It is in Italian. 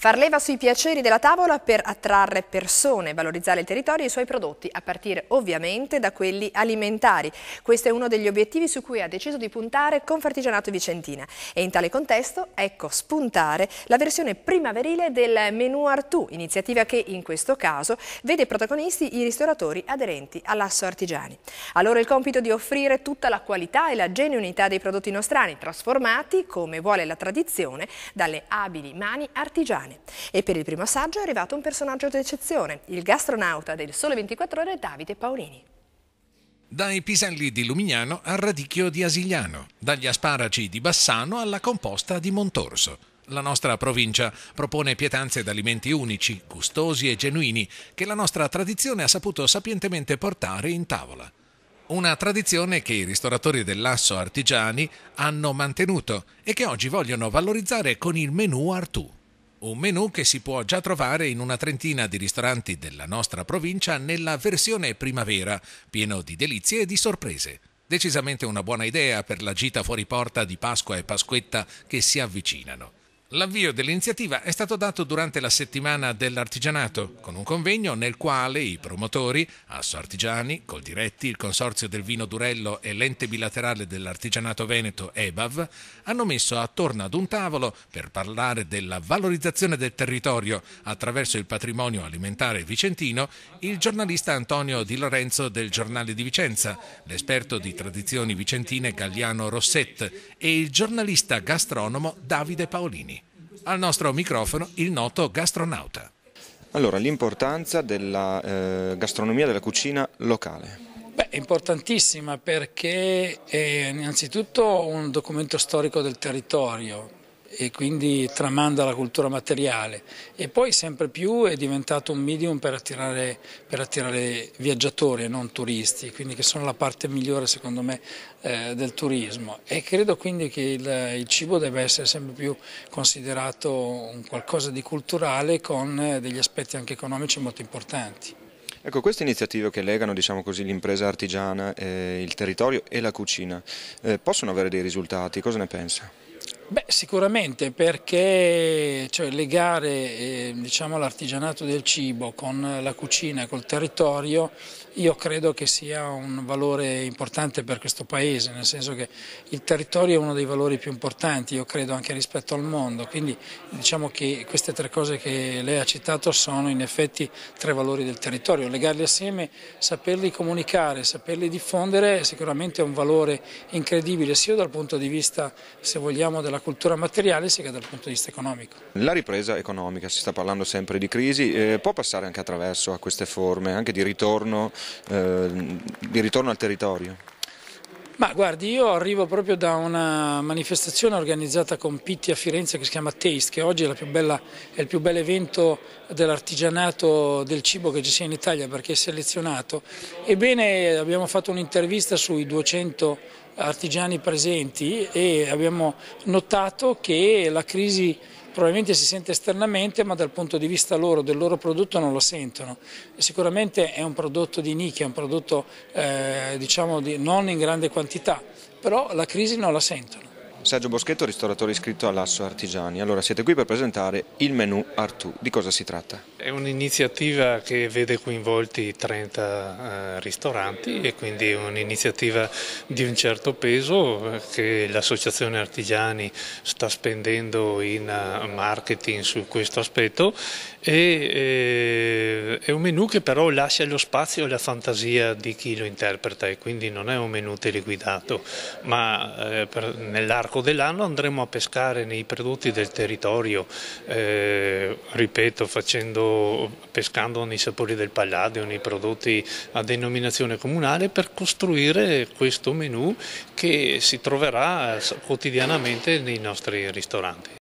Far leva sui piaceri della tavola per attrarre persone, valorizzare il territorio e i suoi prodotti, a partire ovviamente da quelli alimentari. Questo è uno degli obiettivi su cui ha deciso di puntare Confartigianato Vicentina. E in tale contesto, ecco spuntare la versione primaverile del Menu Artù, iniziativa che in questo caso vede protagonisti i ristoratori aderenti all'Asso Artigiani. A loro il compito di offrire tutta la qualità e la genuinità dei prodotti nostrani, trasformati, come vuole la tradizione, dalle abili mani artigiane italiane. E per il primo assaggio è arrivato un personaggio d'eccezione, il gastronauta del Sole 24 Ore Davide Paolini. Dai piselli di Lumignano al radicchio di Asigliano, dagli asparagi di Bassano alla composta di Montorso. La nostra provincia propone pietanze ed alimenti unici, gustosi e genuini che la nostra tradizione ha saputo sapientemente portare in tavola. Una tradizione che i ristoratori dell'asso artigiani hanno mantenuto e che oggi vogliono valorizzare con il menù Artù un menù che si può già trovare in una trentina di ristoranti della nostra provincia nella versione primavera, pieno di delizie e di sorprese. Decisamente una buona idea per la gita fuori porta di Pasqua e Pasquetta che si avvicinano. L'avvio dell'iniziativa è stato dato durante la settimana dell'artigianato, con un convegno nel quale i promotori, Asso Artigiani, Coldiretti, il Consorzio del Vino Durello e l'ente bilaterale dell'artigianato veneto EBAV hanno messo attorno ad un tavolo per parlare della valorizzazione del territorio attraverso il patrimonio alimentare vicentino il giornalista Antonio Di Lorenzo del Giornale di Vicenza, l'esperto di tradizioni vicentine Galliano Rosset e il giornalista gastronomo Davide Paolini. Al nostro microfono il noto gastronauta. Allora, l'importanza della eh, gastronomia, della cucina locale. Beh, importantissima perché è innanzitutto un documento storico del territorio, e quindi tramanda la cultura materiale e poi sempre più è diventato un medium per attirare, per attirare viaggiatori e non turisti, quindi che sono la parte migliore secondo me eh, del turismo e credo quindi che il, il cibo debba essere sempre più considerato un qualcosa di culturale con eh, degli aspetti anche economici molto importanti. Ecco, queste iniziative che legano diciamo l'impresa artigiana, eh, il territorio e la cucina eh, possono avere dei risultati, cosa ne pensa? Beh, sicuramente perché cioè, legare eh, diciamo, l'artigianato del cibo con la cucina e col territorio io credo che sia un valore importante per questo paese, nel senso che il territorio è uno dei valori più importanti, io credo anche rispetto al mondo, quindi diciamo che queste tre cose che lei ha citato sono in effetti tre valori del territorio, legarli assieme, saperli comunicare, saperli diffondere sicuramente è un valore incredibile sia dal punto di vista se vogliamo della la cultura materiale sia che dal punto di vista economico. La ripresa economica, si sta parlando sempre di crisi, eh, può passare anche attraverso a queste forme, anche di ritorno, eh, di ritorno al territorio? Ma guardi, io arrivo proprio da una manifestazione organizzata con Pitti a Firenze che si chiama Taste, che oggi è, bella, è il più bel evento dell'artigianato del cibo che ci sia in Italia perché è selezionato. Ebbene, abbiamo fatto un'intervista sui 200 artigiani presenti e abbiamo notato che la crisi probabilmente si sente esternamente ma dal punto di vista loro, del loro prodotto non lo sentono. Sicuramente è un prodotto di nicchia, un prodotto eh, diciamo di, non in grande quantità, però la crisi non la sentono. Sergio Boschetto, ristoratore iscritto all'Asso Artigiani. Allora siete qui per presentare il menù Artù. Di cosa si tratta? È un'iniziativa che vede coinvolti 30 eh, ristoranti e quindi è un'iniziativa di un certo peso eh, che l'Associazione Artigiani sta spendendo in eh, marketing su questo aspetto e eh, è un menù che però lascia lo spazio alla fantasia di chi lo interpreta e quindi non è un menù teleguidato, ma eh, nell'arco dell'anno andremo a pescare nei prodotti del territorio, eh, ripeto, facendo pescando nei sapori del Palladio, nei prodotti a denominazione comunale per costruire questo menù che si troverà quotidianamente nei nostri ristoranti.